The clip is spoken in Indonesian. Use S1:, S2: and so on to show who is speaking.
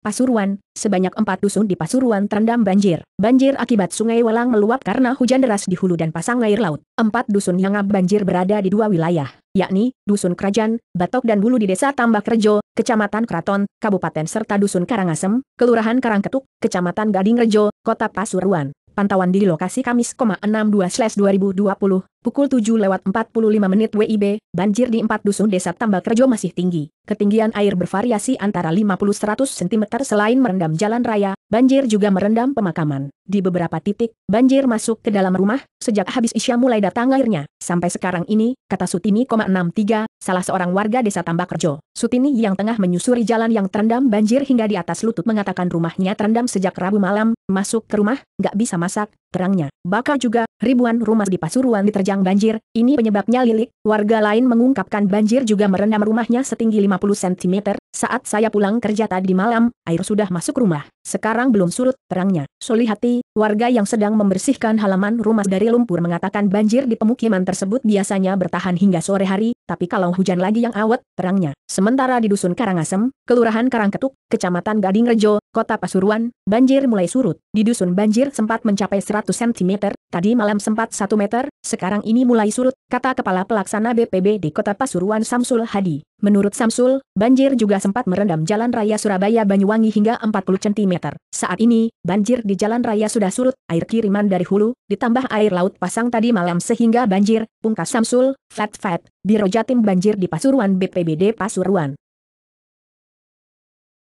S1: Pasuruan, sebanyak empat dusun di Pasuruan terendam banjir. Banjir akibat sungai Welang meluap karena hujan deras di hulu dan pasang air laut. Empat dusun yang banjir berada di dua wilayah, yakni Dusun Kerajaan, Batok dan Bulu di Desa Tambak Rejo, Kecamatan Kraton, Kabupaten serta Dusun Karangasem, Kelurahan Karangketuk, Kecamatan Gading Rejo, Kota Pasuruan. Pantauan di lokasi Kamis, 62/2020, pukul 7 lewat 45 menit WIB, banjir di empat dusun desa Tambak Rejo masih tinggi. Ketinggian air bervariasi antara 50-100 cm selain merendam jalan raya, Banjir juga merendam pemakaman. Di beberapa titik, banjir masuk ke dalam rumah, sejak habis Isya mulai datang airnya. Sampai sekarang ini, kata Sutini, 63, salah seorang warga desa Tambakrejo. Sutini yang tengah menyusuri jalan yang terendam banjir hingga di atas lutut mengatakan rumahnya terendam sejak Rabu malam, masuk ke rumah, nggak bisa masak, terangnya. Bakal juga, Ribuan rumah di Pasuruan diterjang banjir, ini penyebabnya Lilik. Warga lain mengungkapkan banjir juga merendam rumahnya setinggi 50 cm. Saat saya pulang kerja tadi malam, air sudah masuk rumah. Sekarang belum surut terangnya. Solihati, warga yang sedang membersihkan halaman rumah dari lumpur mengatakan banjir di pemukiman tersebut biasanya bertahan hingga sore hari, tapi kalau hujan lagi yang awet, terangnya. Sementara di Dusun Karangasem, Kelurahan Karangketuk, Kecamatan Gading Rejo, Kota Pasuruan, banjir mulai surut. Di Dusun banjir sempat mencapai 100 cm, tadi malam dalam sempat 1 meter, sekarang ini mulai surut, kata Kepala Pelaksana BPB di Kota Pasuruan Samsul Hadi. Menurut Samsul, banjir juga sempat merendam Jalan Raya Surabaya Banyuwangi hingga 40 cm. Saat ini, banjir di Jalan Raya sudah surut, air kiriman dari hulu, ditambah air laut pasang tadi malam sehingga banjir, pungkas Samsul, Fat Fat, Biro Jatim Banjir di Pasuruan BPBD Pasuruan.